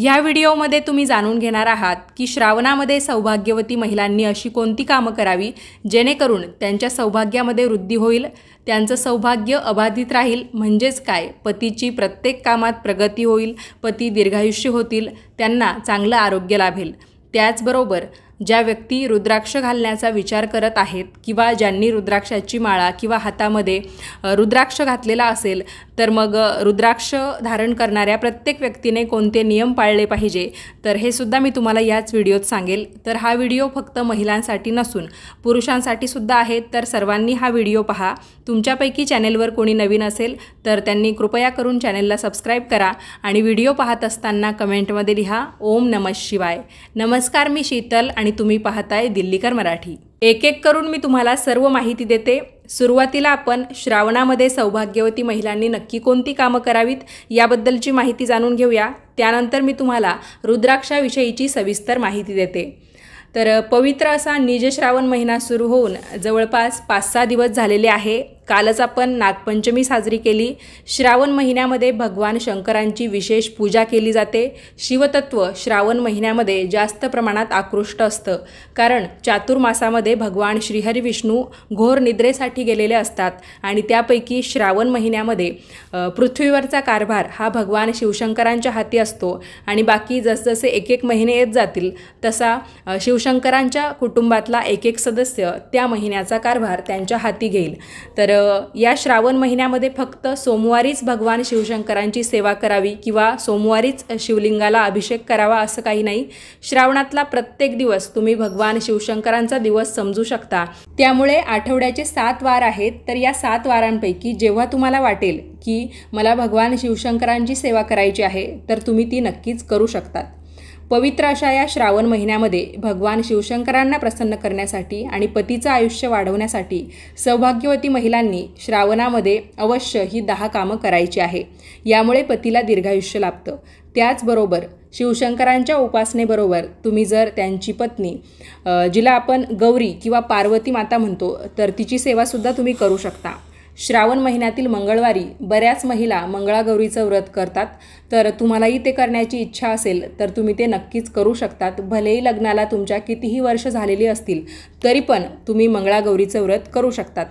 या व्हिडिओमध्ये तुम्ही जाणून घेणार आहात की श्रावणामध्ये सौभाग्यवती महिलांनी अशी कोणती कामं करावी जेणेकरून त्यांच्या सौभाग्यामध्ये वृद्धी होईल त्यांचं सौभाग्य अबाधित राहील म्हणजेच काय पतीची प्रत्येक कामात प्रगती होईल पती दीर्घायुष्य होतील त्यांना चांगलं आरोग्य लाभेल त्याचबरोबर ज्या व्यक्ती रुद्राक्ष घालण्याचा विचार करत आहेत किंवा ज्यांनी रुद्राक्षाची माळा किंवा हातामध्ये रुद्राक्ष घातलेला असेल तर मग रुद्राक्ष धारण करणाऱ्या प्रत्येक व्यक्तीने कोणते नियम पाळले पाहिजे तर हे सुद्धा मी तुम्हाला याच व्हिडिओत सांगेल तर हा व्हिडिओ फक्त महिलांसाठी नसून पुरुषांसाठी सुद्धा आहे तर सर्वांनी हा व्हिडिओ पहा तुमच्यापैकी चॅनेलवर कोणी नवीन असेल तर त्यांनी कृपया करून चॅनेलला सबस्क्राईब करा आणि व्हिडिओ पाहत असताना कमेंटमध्ये लिहा ओम नमः शिवाय नमस्कार मी शीतल आणि तुम्ही पाहताय दिल्लीकर मराठी एक एक करून मी तुम्हाला सर्व माहिती देते सुरुवातीला आपण श्रावणामध्ये सौभाग्यवती महिलांनी नक्की कोणती कामं करावीत याबद्दलची माहिती जाणून घेऊया त्यानंतर मी तुम्हाला रुद्राक्षाविषयीची सविस्तर माहिती देते तर पवित्र असा निजश्रावण महिना सुरू होऊन जवळपास पाच सहा दिवस झालेले आहे कालच आपण नागपंचमी साजरी केली श्रावण महिन्यामध्ये भगवान शंकरांची विशेष पूजा केली जाते शिवतत्व श्रावण महिन्यामध्ये जास्त प्रमाणात आकृष्ट असतं कारण चातुर्मासामध्ये भगवान श्रीहरिविष्णू घोर निद्रेसाठी गेलेले असतात आणि त्यापैकी श्रावण महिन्यामध्ये पृथ्वीवरचा कारभार हा भगवान शिवशंकरांच्या हाती असतो आणि बाकी जसजसे एक एक महिने येत जातील तसा शिवशंकरांच्या कुटुंबातला एक एक सदस्य त्या महिन्याचा कारभार त्यांच्या हाती घेईल तर तर या श्रावण महिन्यामध्ये फक्त सोमवारीच भगवान शिवशंकरांची सेवा करावी किंवा सोमवारीच शिवलिंगाला अभिषेक करावा असं काही नाही श्रावणातला प्रत्येक दिवस तुम्ही भगवान शिवशंकरांचा दिवस समजू शकता त्यामुळे आठवड्याचे सात वार आहेत तर या सात वारांपैकी जेव्हा तुम्हाला वाटेल की मला भगवान शिवशंकरांची सेवा करायची आहे तर तुम्ही ती नक्कीच करू शकतात पवित्र अशा या श्रावण महिन्यामध्ये भगवान शिवशंकरांना प्रसन्न करण्यासाठी आणि पतीचं आयुष्य वाढवण्यासाठी सौभाग्यवती महिलांनी श्रावणामध्ये अवश्य ही दहा कामं करायची आहे यामुळे पतीला दीर्घायुष्य लाभतं त्याचबरोबर शिवशंकरांच्या उपासनेबरोबर तुम्ही जर त्यांची पत्नी जिला आपण गौरी किंवा पार्वती माता म्हणतो तर तिची सेवासुद्धा तुम्ही करू शकता श्रावण महिन्यातील मंगळवारी बऱ्याच महिला मंगळागौरीचं व्रत करतात तर तुम्हालाही ते करण्याची इच्छा असेल तर तुम्ही ते नक्कीच करू शकतात भलेही लग्नाला तुमच्या कितीही वर्ष झालेली असतील तरी पण तुम्ही मंगळागौरीचं व्रत करू शकतात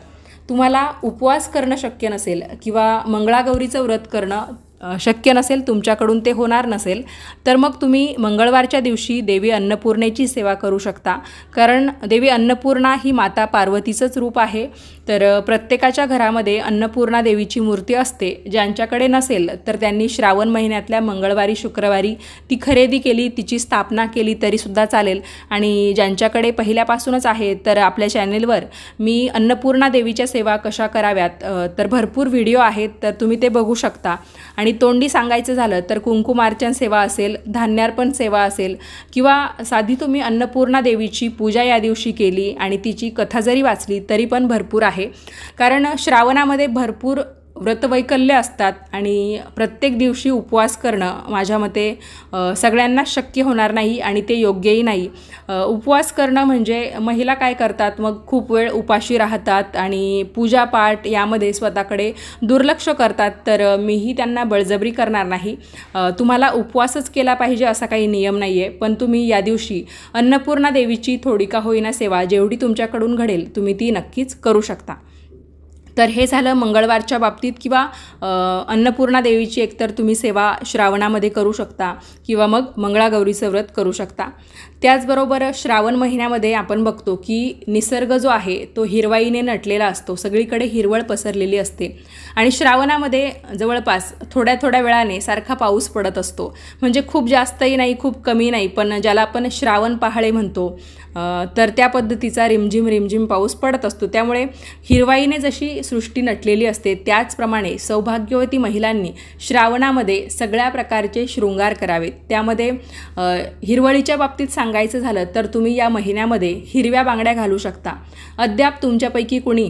तुम्हाला उपवास करणं शक्य नसेल किंवा मंगळागौरीचं व्रत करणं शक्य नसेल तुमच्याकडून ते होणार नसेल तर मग तुम्ही मंगळवारच्या दिवशी देवी अन्नपूर्णेची सेवा करू शकता कारण देवी अन्नपूर्णा ही माता पार्वतीचंच रूप आहे तर प्रत्येकाच्या घरामध्ये अन्नपूर्णा देवीची मूर्ती असते ज्यांच्याकडे नसेल तर त्यांनी श्रावण महिन्यातल्या मंगळवारी शुक्रवारी ती खरेदी केली तिची स्थापना केली तरीसुद्धा चालेल आणि ज्यांच्याकडे पहिल्यापासूनच आहे तर आपल्या चॅनेलवर मी अन्नपूर्णा देवीच्या सेवा कशा कराव्यात तर भरपूर व्हिडिओ आहेत तर तुम्ही ते बघू शकता आणि तोंडी सांगायचं झालं तर कुंकुमार्चन सेवा असेल धान्यार्पण सेवा असेल किंवा साधी तुम्ही अन्नपूर्णा देवीची पूजा या दिवशी केली आणि तिची कथा जरी वाचली तरी पण भरपूर आहे कारण श्रावणामध्ये भरपूर व्रतवैकल्य असतात आणि प्रत्येक दिवशी उपवास करणं माझ्या मते सगळ्यांनाच शक्य होणार नाही आणि ते योग्यही नाही उपवास करणं म्हणजे महिला काय करतात मग खूप वेळ उपाशी राहतात आणि पूजापाठ यामध्ये स्वतःकडे दुर्लक्ष करतात तर मीही त्यांना बळजबरी करणार नाही तुम्हाला उपवासच केला पाहिजे असा काही नियम नाही आहे पण तुम्ही या दिवशी अन्नपूर्णा देवीची थोडी का होईना सेवा जेवढी तुमच्याकडून घडेल तुम्ही ती नक्कीच करू शकता तर हे झालं मंगळवारच्या बाबतीत किंवा अन्नपूर्णा देवीची एकतर तुम्ही सेवा श्रावणामध्ये करू शकता किंवा मग मंगळागौरीचं व्रत करू शकता त्याचबरोबर श्रावण महिन्यामध्ये आपण बघतो की निसर्ग जो आहे तो हिरवाईने नटलेला असतो सगळीकडे हिरवळ पसरलेली असते आणि श्रावणामध्ये जवळपास थोड्या थोड्या वेळाने सारखा पाऊस पडत असतो म्हणजे खूप जास्तही नाही खूप कमी नाही पण ज्याला आपण श्रावण पहाळे म्हणतो तर त्या पद्धतीचा रिमझिम रिमझिम पाऊस पडत असतो त्यामुळे हिरवाईने जशी सृष्टी नटलेली असते त्याचप्रमाणे सौभाग्यवती महिलांनी श्रावणामध्ये सगळ्या प्रकारचे शृंगार करावेत त्यामध्ये हिरवळीच्या बाबतीत सांग सांगायचं झालं तर तुम्ही या महिन्यामध्ये हिरव्या बांगड्या घालू शकता अद्याप तुमच्यापैकी कुणी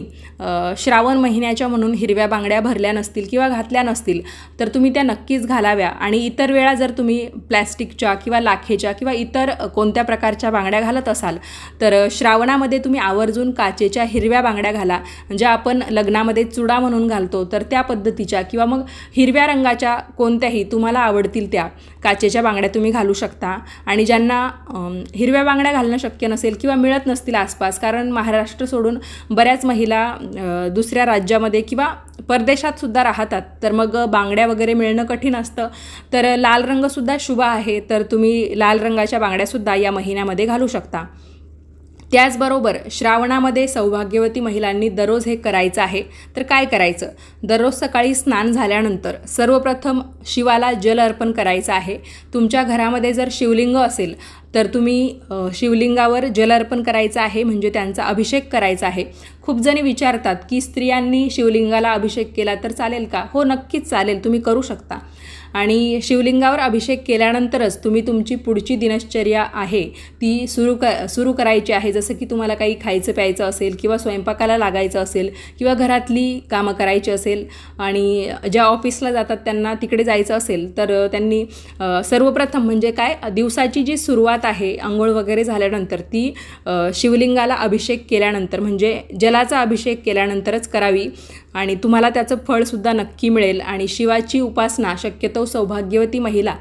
श्रावण महिन्याच्या म्हणून हिरव्या बांगड्या भरल्या नसतील किंवा घातल्या नसतील तर तुम्ही त्या नक्कीच घालाव्या आणि इतर वेळा जर तुम्ही प्लॅस्टिकच्या किंवा लाखेच्या किंवा इतर कोणत्या प्रकारच्या बांगड्या घालत असाल तर श्रावणामध्ये तुम्ही आवर्जून काचेच्या हिरव्या बांगड्या घाला ज्या आपण लग्नामध्ये चुडा म्हणून घालतो तर त्या पद्धतीच्या किंवा मग हिरव्या रंगाच्या कोणत्याही तुम्हाला आवडतील त्या काचेच्या बांगड्या तुम्ही घालू शकता आणि ज्यांना हिरव्या बांगड्या घालणं शक्य नसेल किंवा मिळत नसतील आसपास कारण महाराष्ट्र सोडून बऱ्याच महिला दुसऱ्या राज्यामध्ये किंवा परदेशात सुद्धा राहतात तर मग बांगड्या वगैरे मिळणं कठीण असतं तर लाल रंगसुद्धा शुभ आहे तर तुम्ही लाल रंगाच्या बांगड्यासुद्धा या महिन्यामध्ये घालू शकता त्याचबरोबर श्रावणामध्ये सौभाग्यवती महिलांनी दररोज हे करायचं आहे तर काय करायचं दररोज सकाळी स्नान झाल्यानंतर सर्वप्रथम शिवाला जल अर्पण करायचं आहे तुमच्या घरामध्ये जर शिवलिंग असेल तर तुम्ही शिवलिंगावर जल अर्पण करायचं आहे म्हणजे त्यांचा अभिषेक करायचा आहे खूप जणी विचारतात की स्त्रियांनी शिवलिंगाला अभिषेक केला तर चालेल का हो नक्कीच चालेल तुम्ही करू शकता आणि शिवलिंगावर अभिषेक केल्यानंतरच तुम्ही तुमची पुढची दिनश्चर्या आहे ती सुरू क सुरू करायची आहे जसं की तुम्हाला काही खायचं प्यायचं असेल किंवा स्वयंपाकाला लागायचं असेल किंवा घरातली कामं करायची असेल आणि ज्या ऑफिसला जातात त्यांना तिकडे जायचं असेल तर त्यांनी सर्वप्रथम म्हणजे काय दिवसाची जी सुरुवात आहे आंघोळ वगैरे झाल्यानंतर ती शिवलिंगाला अभिषेक केल्यानंतर म्हणजे जलाचा अभिषेक केल्यानंतरच करावी आणि तुम्हाला त्याचं फळसुद्धा नक्की मिळेल आणि शिवाची उपासना शक्यतो सौभाग्यवती महिला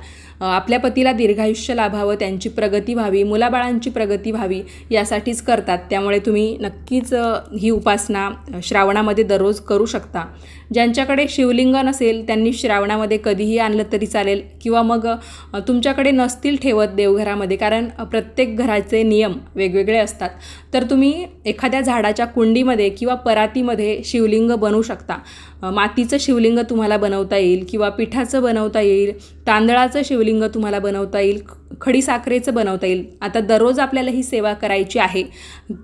आपल्या पतीला दीर्घायुष्य लाभावं त्यांची प्रगती व्हावी मुलाबाळांची प्रगती व्हावी यासाठीच करतात त्यामुळे तुम्ही नक्कीच ही उपासना श्रावणामध्ये दररोज करू शकता ज्यांच्याकडे शिवलिंग नसेल त्यांनी श्रावणामध्ये कधीही आणलं तरी चालेल किंवा मग तुमच्याकडे नसतील ठेवत देवघरामध्ये कारण प्रत्येक घराचे नियम वेगवेगळे असतात तर तुम्ही एखाद्या झाडाच्या कुंडीमध्ये किंवा परातीमध्ये शिवलिंग बनवू शकता मातीचं शिवलिंग तुम्हाला बनवता येईल किंवा पिठाचं बनवता येईल तांदळाचं शिवलिंग तुम्हाला बनवता येईल खडी बनवता येईल आता दररोज आपल्याला ही सेवा करायची आहे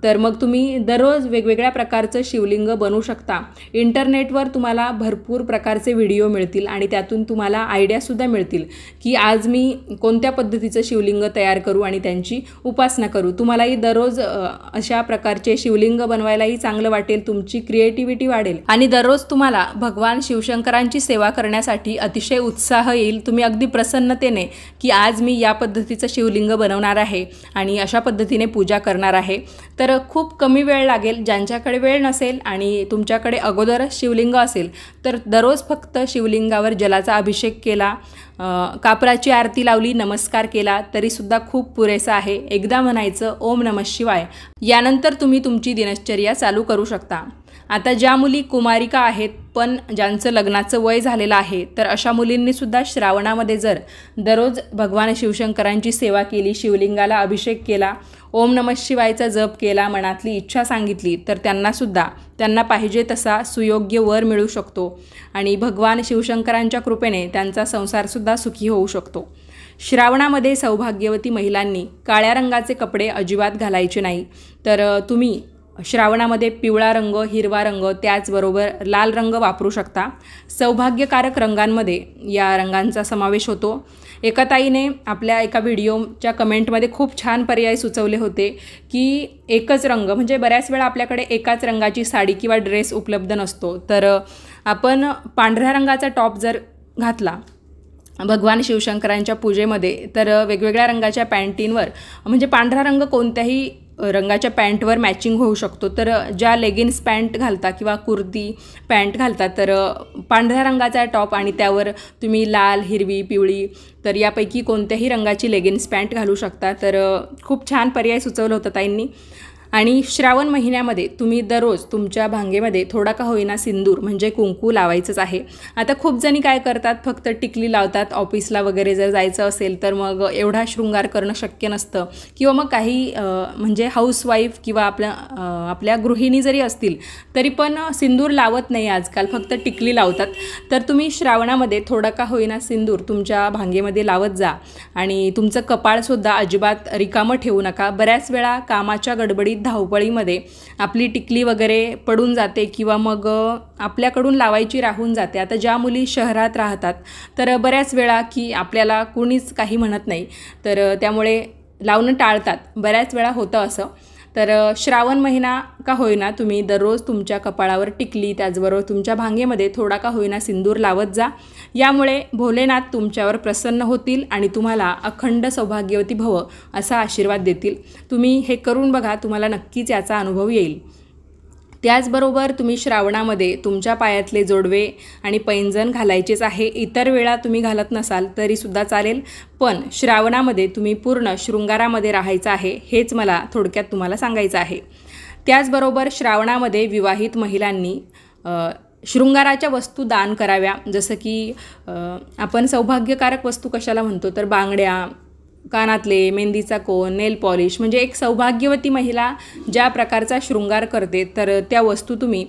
तर मग तुम्ही दररोज वेगवेगळ्या प्रकारचं शिवलिंग बनवू शकता इंटरनेटवर तुम्हाला तुम्हाला भरपूर प्रकारचे व्हिडिओ मिळतील आणि त्यातून तुम्हाला आयडियासुद्धा मिळतील की आज मी कोणत्या पद्धतीचं शिवलिंग तयार करू आणि त्यांची उपासना करू तुम्हालाही दररोज अशा प्रकारचे शिवलिंग बनवायलाही चांगलं वाटेल तुमची क्रिएटिव्हिटी वाढेल आणि दररोज तुम्हाला भगवान शिवशंकरांची सेवा करण्यासाठी अतिशय उत्साह येईल तुम्ही अगदी प्रसन्नतेने की आज मी या पद्धतीचं शिवलिंग बनवणार आहे आणि अशा पद्धतीने पूजा करणार आहे तर खूप कमी वेळ लागेल ज्यांच्याकडे वेळ नसेल आणि तुमच्याकडे अगोदरच शिवलिंग असेल तर दररोज फक्त शिवलिंगावर जलाचा अभिषेक केला कापराची आरती लावली नमस्कार केला तरी सुद्धा खूप पुरेसा आहे एकदा म्हणायचं ओम नमः शिवाय यानंतर तुम्ही तुमची दिनश्चर्या चालू करू शकता आता ज्या मुली कुमारिका आहेत पण ज्यांचं लग्नाचं वय झालेलं आहे तर अशा मुलींनीसुद्धा श्रावणामध्ये जर दररोज भगवान शिवशंकरांची सेवा केली शिवलिंगाला अभिषेक केला ओम नमः शिवायचा जप केला मनातली इच्छा सांगितली तर त्यांनासुद्धा त्यांना पाहिजे तसा सुयोग्य वर मिळू शकतो आणि भगवान शिवशंकरांच्या कृपेने त्यांचा संसारसुद्धा सुखी होऊ शकतो श्रावणामध्ये सौभाग्यवती महिलांनी काळ्या रंगाचे कपडे अजिबात घालायचे नाही तर तुम्ही श्रावणामध्ये पिवळा रंग हिरवा रंग त्याचबरोबर लाल रंग वापरू शकता सौभाग्यकारक रंगांमध्ये या रंगांचा समावेश होतो एका ताईने आपल्या एका व्हिडिओच्या कमेंटमध्ये खूप छान पर्याय सुचवले होते की एकच रंग म्हणजे बऱ्याच वेळा आपल्याकडे एकाच रंगाची साडी किंवा ड्रेस उपलब्ध नसतो तर आपण पांढऱ्या रंगाचा टॉप जर घातला भगवान शिवशंकरांच्या पूजेमध्ये तर वेगवेगळ्या रंगाच्या पॅन्टीनवर म्हणजे पांढरा रंग कोणत्याही रंगाच्या पॅन्टवर मॅचिंग होऊ शकतो तर ज्या लेगिन्स पॅन्ट घालता किंवा कुर्ती पॅन्ट घालता तर पांढऱ्या रंगाचा टॉप आणि त्यावर तुम्ही लाल हिरवी पिवळी तर यापैकी कोणत्याही रंगाची लेगिन्स पॅन्ट घालू शकता तर खूप छान पर्याय सुचवलं होतं ताईंनी आणि श्रावण महिन्यामध्ये तुम्ही दररोज तुमच्या भांगेमध्ये थोडा का होईना सिंदूर म्हणजे कुंकू लावायचंच आहे आता खूप जणी काय करतात फक्त टिकली लावतात ऑफिसला वगैरे जर जायचं असेल तर मग एवढा शृंगार करणं शक्य नसतं किंवा मग काही म्हणजे हाऊसवाईफ किंवा आपल्या आपल्या गृहिणी जरी असतील तरी पण सिंदूर लावत नाही आजकाल फक्त टिकली लावतात तर तुम्ही श्रावणामध्ये थोडा का होईना सिंदूर तुमच्या भांगेमध्ये लावत जा आणि तुमचं कपाळसुद्धा अजिबात रिकामं ठेवू नका बऱ्याच वेळा कामाच्या गडबडीत धावपळीमध्ये आपली टिकली वगैरे पडून जाते किंवा मग आपल्याकडून लावायची राहून जाते आता ज्या मुली शहरात राहतात तर बऱ्याच वेळा की आपल्याला कोणीच काही म्हणत नाही तर त्यामुळे लावणं टाळतात बऱ्याच वेळा होतं असं तर श्रावण महिना का होईना तुम्ही दररोज तुमच्या कपाळावर टिकली त्याचबरोबर तुमच्या भांगेमध्ये थोडा का होईना सिंदूर लावत जा यामुळे भोलेनाथ तुमच्यावर प्रसन्न होतील आणि तुम्हाला अखंड सौभाग्यवती भव असा आशीर्वाद देतील तुम्ही हे करून बघा तुम्हाला नक्कीच याचा अनुभव येईल त्याचबरोबर तुम्ही श्रावणामध्ये तुमच्या पायातले जोडवे आणि पैंजण घालायचेच आहे इतर वेळा तुम्ही घालत नसाल तरीसुद्धा चालेल पण श्रावणामध्ये तुम्ही पूर्ण शृंगारामध्ये राहायचं आहे हेच मला थोडक्यात तुम्हाला सांगायचं आहे त्याचबरोबर श्रावणामध्ये विवाहित महिलांनी शृंगाराच्या वस्तू दान कराव्या जसं की आपण सौभाग्यकारक वस्तू कशाला म्हणतो तर बांगड्या कानातले मेहंदीचा कोण नेल पॉलिश म्हणजे एक सौभाग्यवती महिला ज्या प्रकारचा शृंगार करते तर त्या वस्तू तुम्ही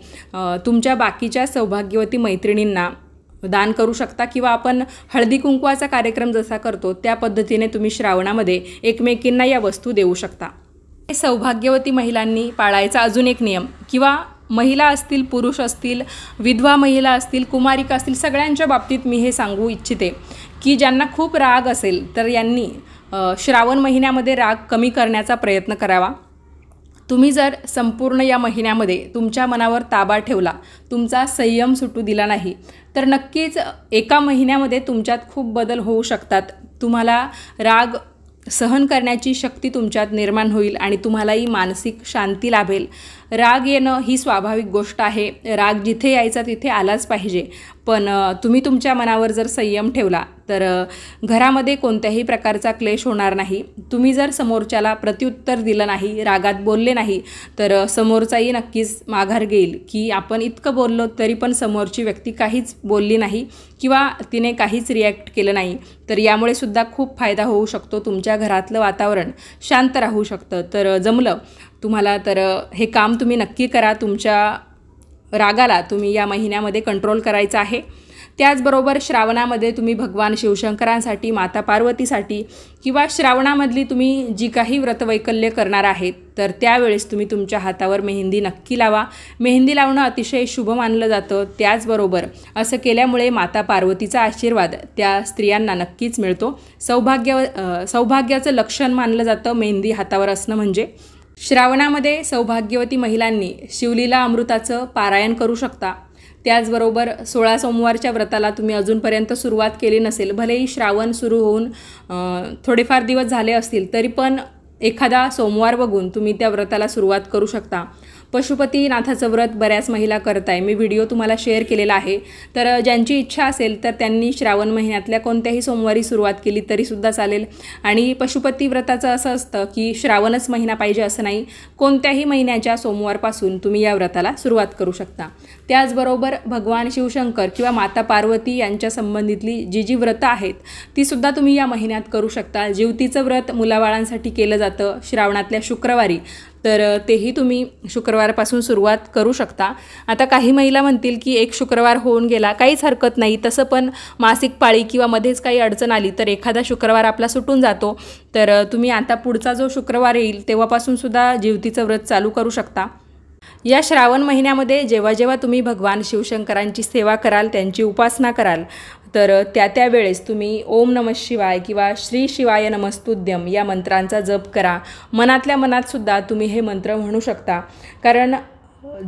तुमच्या बाकीच्या सौभाग्यवती मैत्रिणींना दान करू शकता किंवा आपण हळदी कुंकवाचा कार्यक्रम जसा करतो त्या पद्धतीने तुम्ही श्रावणामध्ये एकमेकींना या वस्तू देऊ शकता हे सौभाग्यवती महिलांनी पाळायचा अजून एक नियम किंवा महिला असतील पुरुष असतील विधवा महिला असतील कुमारिका असतील सगळ्यांच्या बाबतीत मी हे सांगू इच्छिते की ज्यांना खूप राग असेल तर यांनी श्रावण महिन्यामध्ये राग कमी करण्याचा प्रयत्न करावा तुम्ही जर संपूर्ण या महिन्यामध्ये तुमच्या मनावर ताबा ठेवला तुमचा संयम सुटू दिला नाही तर नक्कीच एका महिन्यामध्ये तुमच्यात खूप बदल होऊ शकतात तुम्हाला राग सहन करण्याची शक्ती तुमच्यात निर्माण होईल आणि तुम्हालाही मानसिक शांती लाभेल राग येणं ही स्वाभाविक गोष्ट आहे राग जिथे यायचा तिथे आलाच पाहिजे पण तुम्ही तुमच्या मनावर जर संयम ठेवला तर घरामध्ये कोणत्याही प्रकारचा क्लेश होणार नाही तुम्ही जर समोरच्याला प्रत्युत्तर दिलं नाही रागात बोलले नाही तर समोरचाही नक्कीच माघार घेईल की आपण इतकं बोललो तरी पण समोरची व्यक्ती काहीच बोलली नाही किंवा तिने काहीच रिॲक्ट केलं नाही तर यामुळे सुद्धा खूप फायदा होऊ शकतो तुमच्या घरातलं वातावरण शांत राहू शकतं तर जमलं तुम्हाला तर हे काम तुम्ही नक्की करा तुमच्या रागाला तुम्ही या महिन्यामध्ये कंट्रोल करायचं आहे त्याचबरोबर श्रावणामध्ये तुम्ही भगवान शिवशंकरांसाठी माता पार्वतीसाठी किंवा श्रावणामधली तुम्ही जी काही व्रतवैकल्य करणार आहेत तर त्यावेळेस तुम्ही तुमच्या हातावर मेहंदी नक्की लावा मेहंदी लावणं अतिशय शुभ मानलं जातं त्याचबरोबर असं केल्यामुळे माता पार्वतीचा आशीर्वाद त्या स्त्रियांना नक्कीच मिळतो सौभाग्य सौभाग्याचं लक्षण मानलं जातं मेहंदी हातावर असणं म्हणजे श्रावणामध्ये सौभाग्यवती महिलांनी शिवलीला अमृताचं पारायण करू शकता त्याचबरोबर सोळा सोमवारच्या व्रताला तुम्ही अजूनपर्यंत सुरुवात केली नसेल भलेही श्रावण सुरू होऊन थोडेफार दिवस झाले असतील तरी पण एखादा सोमवार बघून तुम्ही त्या व्रताला सुरुवात करू शकता पशुपतीनाथाचं व्रत बऱ्याच महिला करत आहे मी व्हिडिओ तुम्हाला शेअर केलेला आहे तर ज्यांची इच्छा असेल तर त्यांनी श्रावण महिन्यातल्या कोणत्याही सोमवारी सुरुवात केली तरीसुद्धा चालेल आणि पशुपती व्रताचं असं असतं की श्रावणच महिना पाहिजे असं नाही कोणत्याही महिन्याच्या सोमवारपासून तुम्ही या व्रताला सुरुवात करू शकता त्याचबरोबर भगवान शिवशंकर किंवा माता पार्वती यांच्या संबंधितली जी जी व्रतं आहेत तीसुद्धा तुम्ही या महिन्यात करू शकता जीवतीचं व्रत मुलाबाळांसाठी केलं जातं श्रावणातल्या शुक्रवारी तर तेही तुम्ही शुक्रवारपासून सुरुवात करू शकता आता काही महिला म्हणतील की एक शुक्रवार होऊन गेला काहीच हरकत नाही तसं पण मासिक पाळी किंवा मध्येच काही अडचण आली तर एखादा शुक्रवार आपला सुटून जातो तर तुम्ही आता पुढचा जो शुक्रवार येईल तेव्हापासून सुद्धा जेवतीचं व्रत चालू करू शकता या श्रावण महिन्यामध्ये जेव्हा जेव्हा तुम्ही भगवान शिवशंकरांची सेवा कराल त्यांची उपासना कराल तर त्या त्यावेळेस तुम्ही ओम नम शिवाय किंवा श्री शिवाय नमस्तुद्यम या मंत्रांचा जप करा मनातल्या मनातसुद्धा तुम्ही हे मंत्र म्हणू शकता कारण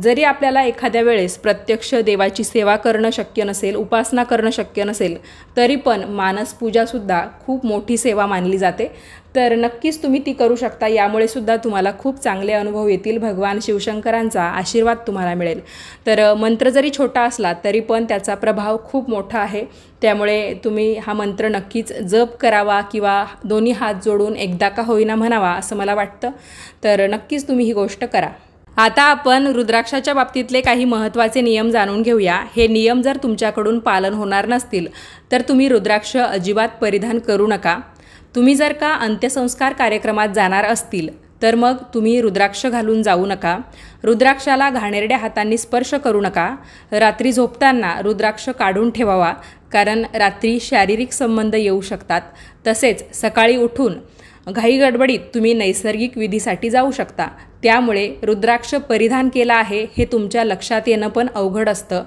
जरी आपल्याला एखाद्या वेळेस प्रत्यक्ष देवाची सेवा करणं शक्य नसेल उपासना करणं शक्य नसेल तरी पण मानसपूजासुद्धा खूप मोठी सेवा मानली जाते तर नक्कीच तुम्ही ती करू शकता यामुळे सुद्धा तुम्हाला खूप चांगले अनुभव येतील भगवान शिवशंकरांचा आशीर्वाद तुम्हाला मिळेल तर मंत्र जरी छोटा असला तरी पण त्याचा प्रभाव खूप मोठा आहे त्यामुळे तुम्ही हा मंत्र नक्कीच जप करावा किंवा दोन्ही हात जोडून एकदा का होईना म्हणावा असं मला वाटतं तर नक्कीच तुम्ही ही गोष्ट करा आता आपण रुद्राक्षाच्या बाबतीतले काही महत्त्वाचे नियम जाणून घेऊया हे नियम जर तुमच्याकडून पालन होणार नसतील तर तुम्ही रुद्राक्ष अजिबात परिधान करू नका तुम्ही जर का अंत्यसंस्कार कार्यक्रमात जाणार असतील तर मग तुम्ही रुद्राक्ष घालून जाऊ नका रुद्राक्षाला घाणेरड्या हातांनी स्पर्श करू नका रात्री झोपताना रुद्राक्ष काढून ठेवावा कारण रात्री शारीरिक संबंध येऊ शकतात तसेच सकाळी उठून घाई गडबडीत तुम्ही नैसर्गिक विधीसाठी जाऊ शकता त्यामुळे रुद्राक्ष परिधान केला आहे हे तुमच्या लक्षात येणं पण अवघड असतं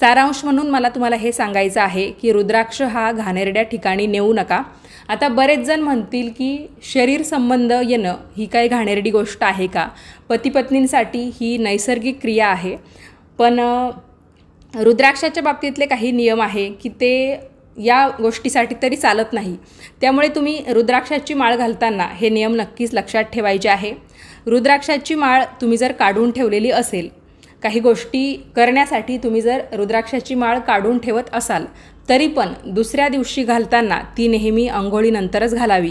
सारांश म्हणून मला तुम्हाला हे सांगायचं आहे की रुद्राक्ष हा घाणेरड्या ठिकाणी नेऊ नका आता बरेच जण म्हणतील की शरीर संबंध येणं ही काही घाणेरडी गोष्ट आहे का पतीपत्नींसाठी ही नैसर्गिक क्रिया आहे पण रुद्राक्षाच्या बाबतीतले काही नियम आहे की ते या गोष्टीसाठी तरी चालत नाही त्यामुळे तुम्ही रुद्राक्षाची माळ घालताना हे नियम नक्कीच लक्षात ठेवायचे आहे रुद्राक्षाची माळ तुम्ही जर काढून ठेवलेली असेल काही गोष्टी करण्यासाठी तुम्ही जर रुद्राक्षाची माळ काढून ठेवत असाल तरी पण दुसऱ्या दिवशी घालताना ती नेहमी आंघोळीनंतरच घालावी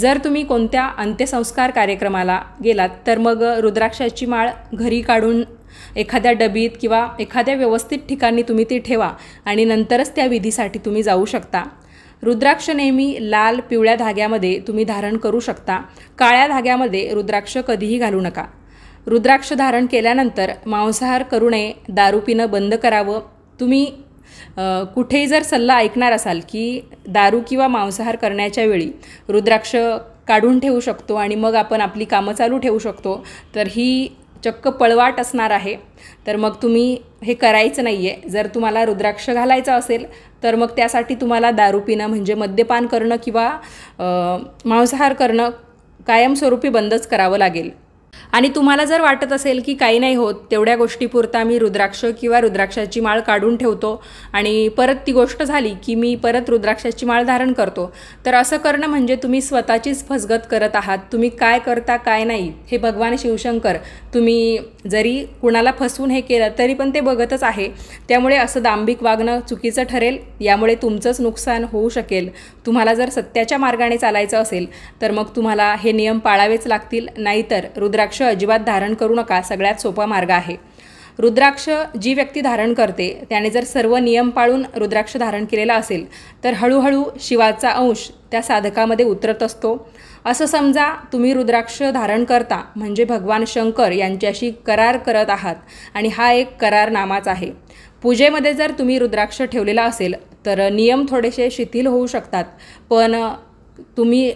जर तुम्ही कोणत्या अंत्यसंस्कार कार्यक्रमाला गेलात तर मग रुद्राक्षाची माळ घरी काढून एखाद्या डबीत किंवा एखाद्या व्यवस्थित ठिकाणी तुम्ही ती ठेवा आणि नंतरच त्या विधीसाठी तुम्ही जाऊ शकता रुद्राक्ष नेहमी लाल पिवळ्या धाग्यामध्ये तुम्ही धारण करू शकता काळ्या धाग्यामध्ये रुद्राक्ष कधीही घालू नका रुद्राक्ष धारण केल्यानंतर मांसाहार करू नये दारू पिणं बंद करावं तुम्ही कुठेही जर सल्ला ऐकणार असाल की दारू किंवा मांसाहार करण्याच्या वेळी रुद्राक्ष काढून ठेवू शकतो आणि मग आपण आपली कामं चालू ठेवू शकतो तर ही चक्क पळवाट असणार आहे तर मग तुम्ही हे करायचं नाही आहे जर तुम्हाला रुद्राक्ष घालायचं असेल तर मग त्यासाठी तुम्हाला दारू पिणं म्हणजे मद्यपान करणं किंवा मांसाहार करणं कायमस्वरूपी बंदच करावं लागेल आणि तुम्हाला जर वाटत असेल की काही नाही होत तेवढ्या गोष्टीपुरता मी रुद्राक्ष किंवा रुद्राक्षाची माळ काढून ठेवतो आणि परत ती गोष्ट झाली की मी परत रुद्राक्षाची माळ धारण करतो तर असं करणं म्हणजे तुम्ही स्वतःचीच फसगत करत आहात तुम्ही काय करता काय नाही हे भगवान शिवशंकर तुम्ही जरी कुणाला फसवून हे केलं तरी पण ते बघतच आहे त्यामुळे असं दांभिक वागणं चुकीचं ठरेल यामुळे तुमचंच नुकसान होऊ शकेल तुम्हाला जर सत्याच्या मार्गाने चालायचं असेल तर मग तुम्हाला हे नियम पाळावेच लागतील नाहीतर रुद्राक्ष अजिबात धारण करू नका सगळ्यात सोपा मार्ग आहे रुद्राक्ष जी व्यक्ती धारण करते त्याने जर सर्व नियम पाळून रुद्राक्ष धारण केलेला असेल तर हळूहळू शिवाचा अंश त्या साधकामध्ये उतरत असतो असं समजा तुम्ही रुद्राक्ष धारण करता म्हणजे भगवान शंकर यांच्याशी करार करत आहात आणि हा एक करारनामाच आहे पूजेमध्ये जर तुम्ही रुद्राक्ष ठेवलेला असेल तर नियम थोडेसे शिथिल होऊ शकतात पण तुम्ही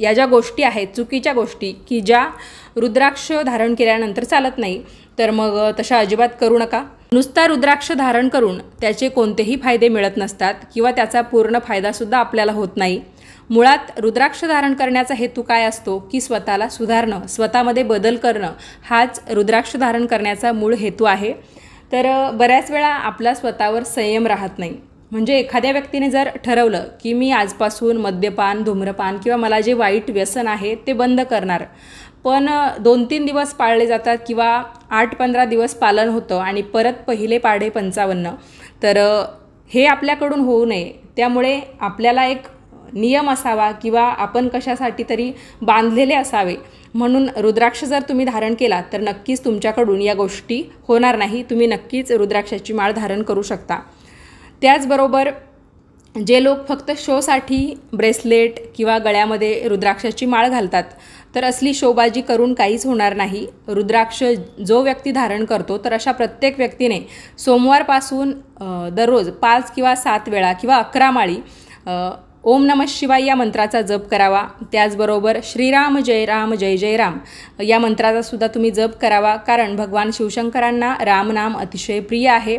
या ज्या गोष्टी आहेत चुकीच्या गोष्टी की ज्या रुद्राक्ष धारण केल्यानंतर चालत नाही तर मग तशा अजिबात करू नका नुसता रुद्राक्ष धारण करून त्याचे कोणतेही फायदे मिळत नसतात किंवा त्याचा पूर्ण फायदासुद्धा आपल्याला होत नाही मुळात रुद्राक्ष धारण करण्याचा हेतू काय असतो की स्वतःला सुधारणं स्वतःमध्ये बदल करणं हाच रुद्राक्ष धारण करण्याचा मूळ हेतू आहे तर बऱ्याच वेळा आपला स्वतःवर संयम राहत नाही म्हणजे एखाद्या व्यक्तीने जर ठरवलं की मी आजपासून मद्यपान धूम्रपान किंवा मला जे वाईट व्यसन आहे ते बंद करणार पण दोन तीन दिवस पाळले जातात किंवा आठ पंधरा दिवस पालन होतं आणि परत पहिले पाढे पंचावन्न तर हे आपल्याकडून होऊ नये त्यामुळे आपल्याला एक नियम असावा किंवा आपण कशासाठी तरी बांधलेले असावे म्हणून रुद्राक्ष जर तुम्ही धारण केला तर नक्कीच तुमच्याकडून या गोष्टी होणार नाही तुम्ही नक्कीच रुद्राक्षाची माळ धारण करू शकता त्याचबरोबर जे लोक फक्त शोसाठी ब्रेसलेट किंवा गळ्यामध्ये रुद्राक्षाची माळ घालतात तर असली शोबाजी करून काहीच होणार नाही रुद्राक्ष जो व्यक्ती धारण करतो तर अशा प्रत्येक व्यक्तीने सोमवारपासून दररोज पाच किंवा सात वेळा किंवा अकरा माळी ओम नम शिवाय या मंत्राचा जप करावा त्याचबरोबर श्रीराम जय राम जय जय राम या मंत्राचा सुद्धा तुम्ही जप करावा कारण भगवान शिवशंकरांना रामनाम अतिशय प्रिय आहे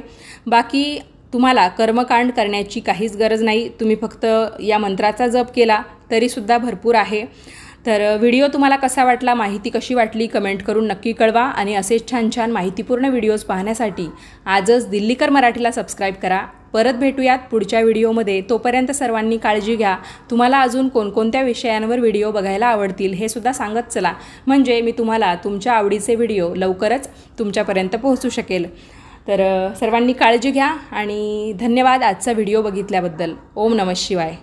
बाकी तुम्हाला कर्मकांड करण्याची काहीच गरज नाही तुम्ही फक्त या मंत्राचा जप केला तरीसुद्धा भरपूर आहे तर व्हिडिओ तुम्हाला कसा वाटला माहिती कशी वाटली कमेंट करून नक्की कळवा आणि असेच छान छान माहितीपूर्ण व्हिडिओज पाहण्यासाठी आजच दिल्लीकर मराठीला सबस्क्राईब करा परत भेटूयात पुढच्या व्हिडिओमध्ये तोपर्यंत सर्वांनी काळजी घ्या तुम्हाला अजून कोणकोणत्या विषयांवर व्हिडिओ बघायला आवडतील हे सुद्धा सांगत चला म्हणजे मी तुम्हाला तुमच्या आवडीचे व्हिडिओ लवकरच तुमच्यापर्यंत पोहोचू शकेल तर सर्वांनी काळजी घ्या आणि धन्यवाद आजचा व्हिडिओ बघितल्याबद्दल ओम नमः शिवाय